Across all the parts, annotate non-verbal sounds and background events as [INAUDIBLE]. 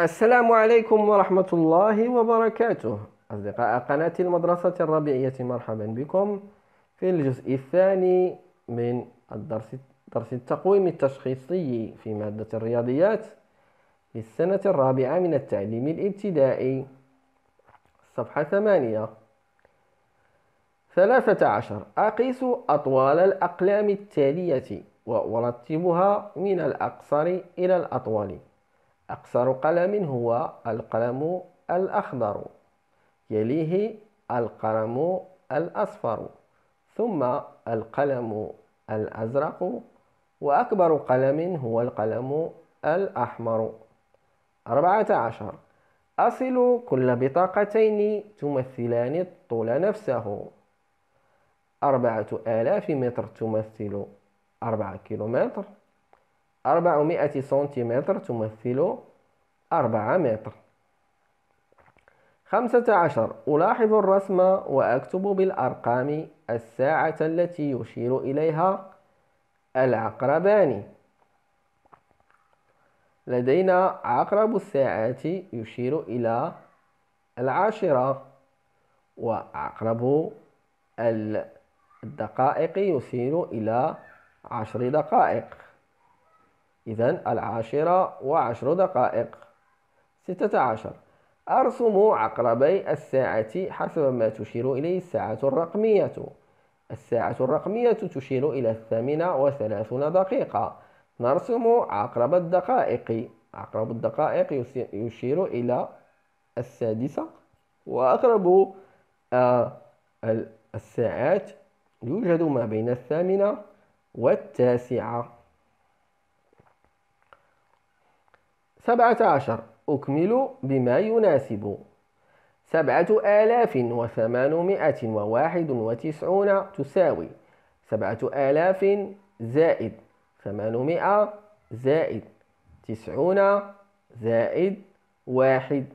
السلام عليكم ورحمة الله وبركاته أصدقاء قناة المدرسة الربيعية مرحبا بكم في الجزء الثاني من الدرس درس التقويم التشخيصي في مادة الرياضيات للسنة الرابعة من التعليم الابتدائي صفحة ثمانية ثلاثة عشر أقيس أطوال الأقلام التالية وأرتبها من الأقصر إلى الأطول أقصر قلم هو القلم الأخضر يليه القلم الأصفر ثم القلم الأزرق وأكبر قلم هو القلم الأحمر أربعة عشر أصل كل بطاقتين تمثلان الطول نفسه أربعة آلاف متر تمثل أربعة كيلومتر أربعمائة سنتيمتر تمثل أربعة متر خمسة عشر ألاحظ الرسم وأكتب بالأرقام الساعة التي يشير إليها العقربان لدينا عقرب الساعات يشير إلى العاشرة وعقرب الدقائق يشير إلى عشر دقائق إذا العاشرة وعشر دقائق ستة عشر أرسم عقربي الساعة حسب ما تشير إليه الساعة الرقمية الساعة الرقمية تشير إلى الثامنة وثلاثون دقيقة نرسم عقرب الدقائق عقرب الدقائق يشير إلى السادسة وأقرب آه، الساعات يوجد ما بين الثامنة والتاسعة سبعة عشر أكمل بما يناسب سبعة آلاف وثمانمائة وواحد وتسعون تساوي سبعة آلاف زائد ثمانمائة زائد تسعون زائد واحد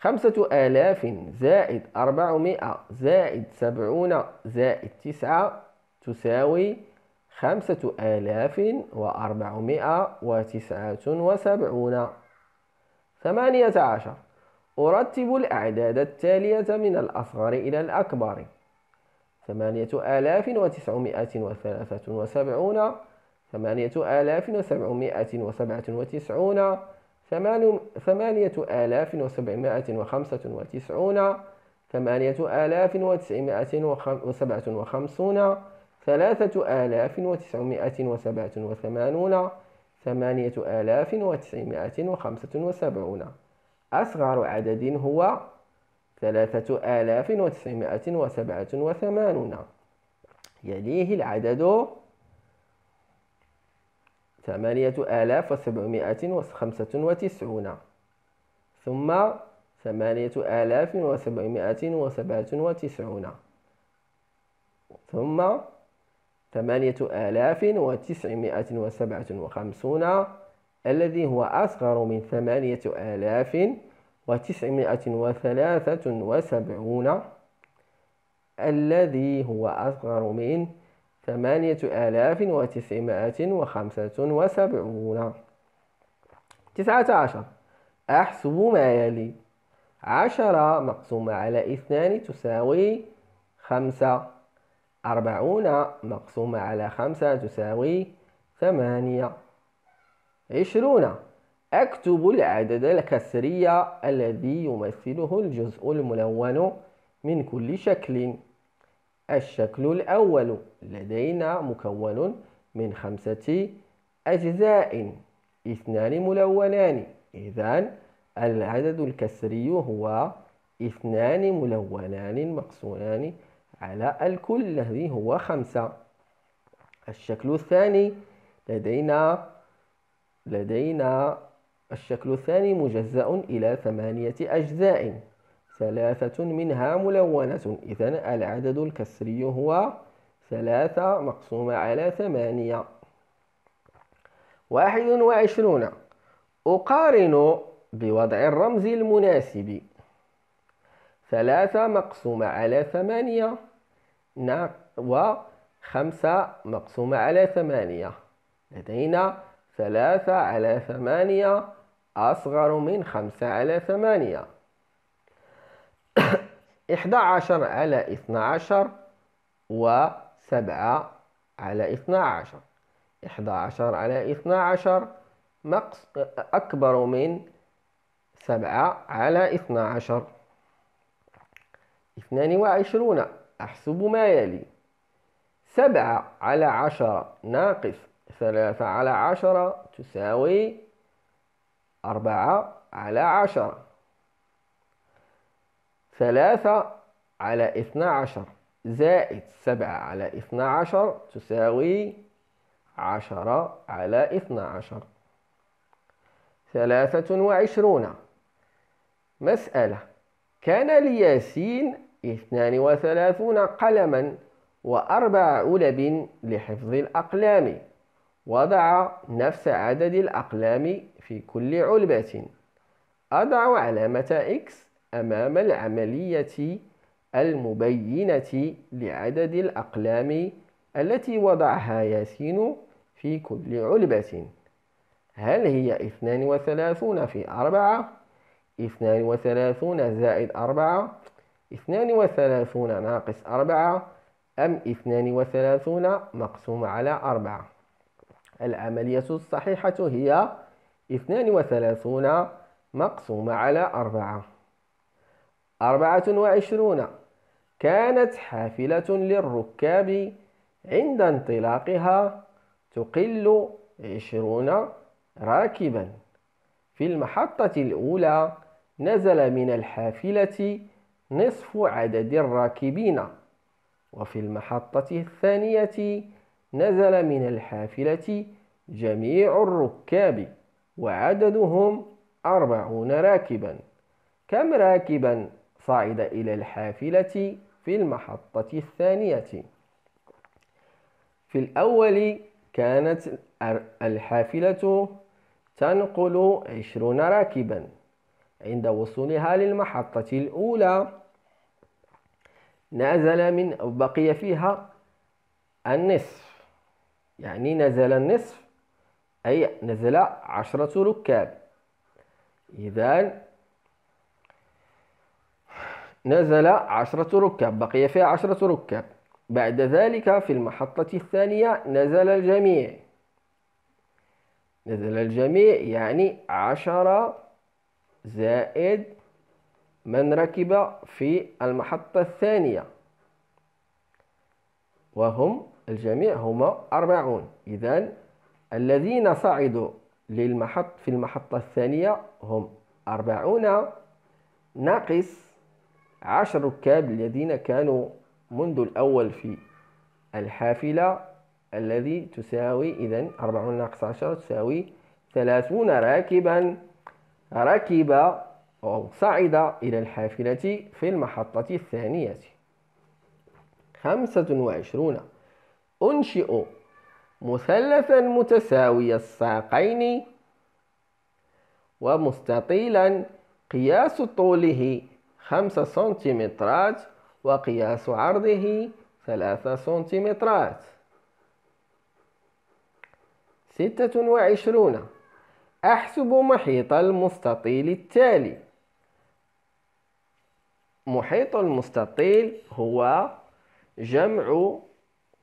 خمسة آلاف زائد أربعمائة زائد سبعون زائد تسعة تساوي خمسة آلاف وأربعمائة وتسعة وسبعون ثمانية عشر أرتب الأعداد التالية من الأصغر إلى الأكبر ثمانية آلاف وتسعمائة وثلاثة وسبعون ثمانية آلاف وسبعمائة وسبعة وتسعون ثمانية آلاف وسبعمائة وخمسة وتسعون ثمانية آلاف وتسعمائة وسبعة وخمسون ثلاثة آلاف وتسعمائة وسبعة وثمانون ثمانية آلاف وتسعمائة وخمسة وسبعون أصغر عدد هو ثلاثة آلاف وتسعمائة وسبعة وثمانون يليه العدد ثمانية آلاف وسبعمائة وخمسة وتسعون ثم ثمانية آلاف وسبعمائة وسبعة وتسعون ثم ثمانية آلاف وتسعمائة وسبعة وخمسون الذي هو أصغر من ثمانية آلاف وتسعمائة وثلاثة وسبعون الذي هو أصغر من ثمانية آلاف وتسعمائة وخمسة وسبعون تسعة عشر أحسب ما يلي عشرة مقسومة على اثنان تساوي خمسة أربعون مقسومة على خمسة تساوي ثمانية عشرون أكتب العدد الكسري الذي يمثله الجزء الملون من كل شكل الشكل الأول لدينا مكون من خمسة أجزاء اثنان ملونان إذا العدد الكسري هو اثنان ملونان مقسومان على الكل الذي هو خمسة الشكل الثاني لدينا لدينا الشكل الثاني مجزأ إلى ثمانية أجزاء ثلاثة منها ملونة إذا العدد الكسري هو ثلاثة مقسومة على ثمانية واحد وعشرون أقارن بوضع الرمز المناسب ثلاثة مقسومة على ثمانية نعم، وخمسة مقسومة على ثمانية لدينا ثلاثة على ثمانية أصغر من خمسة على ثمانية [COUGHS] إحدى عشر على اثنى عشر وسبعة على اثنى عشر إحدى عشر على اثنى عشر أكبر من سبعة على اثنى عشر اثنان وعشرون أحسب ما يلي سبعة على عشرة ناقص ثلاثة على عشرة تساوي أربعة على عشرة ثلاثة على اثنا عشر زائد سبعة على اثنا عشر تساوي عشرة على اثنا عشر ثلاثة وعشرون مسألة كان لياسين اثنان وثلاثون قلما وأربع علب لحفظ الأقلام وضع نفس عدد الأقلام في كل علبة أضع علامة X أمام العملية المبينة لعدد الأقلام التي وضعها ياسين في كل علبة هل هي 32 في 4 32 زائد 4 اثنان وثلاثون ناقص أربعة أم اثنان وثلاثون مقسوم على أربعة العملية الصحيحة هي اثنان وثلاثون مقسوم على أربعة أربعة وعشرون كانت حافلة للركاب عند انطلاقها تقل عشرون راكبا في المحطة الأولى نزل من الحافلة نصف عدد الراكبين وفي المحطة الثانية نزل من الحافلة جميع الركاب وعددهم أربعون راكبا كم راكبا صعد إلى الحافلة في المحطة الثانية في الأول كانت الحافلة تنقل عشرون راكبا عند وصولها للمحطة الأولى نزل من أو بقي فيها النصف يعني نزل النصف أي نزل عشرة ركاب إذا نزل عشرة ركاب بقي فيها عشرة ركاب بعد ذلك في المحطة الثانية نزل الجميع نزل الجميع يعني عشرة زائد من ركب في المحطة الثانية وهم الجميع هما أربعون إذا الذين صعدوا للمحط في المحطة الثانية هم أربعون ناقص عشر ركاب الذين كانوا منذ الأول في الحافلة الذي تساوي إذا أربعون ناقص عشرة تساوي ثلاثون راكبا ركب أو صعد إلى الحافلة في المحطة الثانية خمسة وعشرون أنشئ مثلثا متساوي الساقين ومستطيلا قياس طوله خمسة سنتيمترات وقياس عرضه ثلاثة سنتيمترات ستة وعشرون أحسب محيط المستطيل التالي محيط المستطيل هو جمع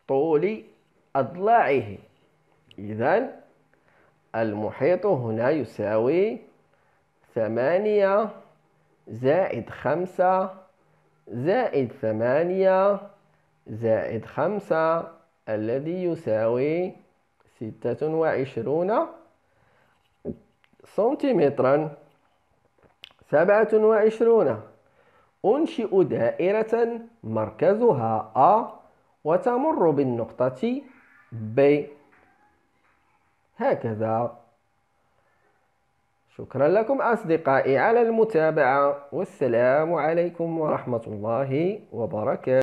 طول أضلاعه إذا المحيط هنا يساوي ثمانية زائد خمسة زائد ثمانية زائد خمسة الذي يساوي ستة وعشرون سنتيمترا سبعة وعشرون أنشئ دائرة مركزها A وتمر بالنقطة B هكذا شكرا لكم أصدقائي على المتابعة والسلام عليكم ورحمة الله وبركاته